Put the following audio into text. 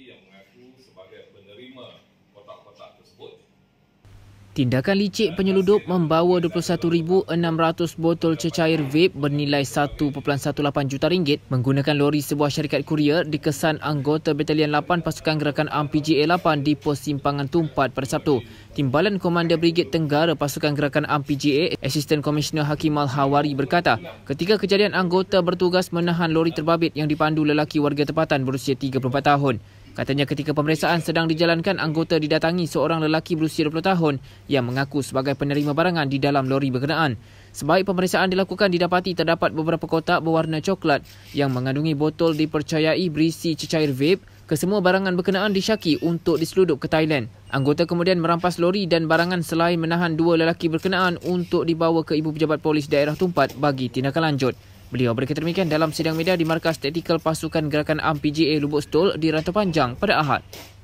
yang mengaku sebagai penerima kotak-kotak tersebut. Tindakan licik penyeludup membawa 21,600 botol cecair vape bernilai 1.18 juta ringgit menggunakan lori sebuah syarikat kurier dikesan anggota Batalion 8 Pasukan Gerakan AMPGA 8 di pos simpangan Tumpat pada Sabtu. Timbalan Komander Brigit Tenggara Pasukan Gerakan AMPGA, Assistant Commissioner Hakim Al-Hawari berkata, ketika kejadian anggota bertugas menahan lori terbabit yang dipandu lelaki warga tempatan berusia 34 tahun. Katanya ketika pemeriksaan sedang dijalankan, anggota didatangi seorang lelaki berusia 20 tahun yang mengaku sebagai penerima barangan di dalam lori berkenaan. Sebaik pemeriksaan dilakukan didapati terdapat beberapa kotak berwarna coklat yang mengandungi botol dipercayai berisi cecair vape Kesemua barangan berkenaan disyaki untuk diseludup ke Thailand. Anggota kemudian merampas lori dan barangan selain menahan dua lelaki berkenaan untuk dibawa ke ibu pejabat polis daerah Tumpat bagi tindakan lanjut. Beliau berkata demikian dalam sidang media di markas taktikal pasukan gerakan AMPJA Lubuk Stol di Rantau Panjang pada Ahad.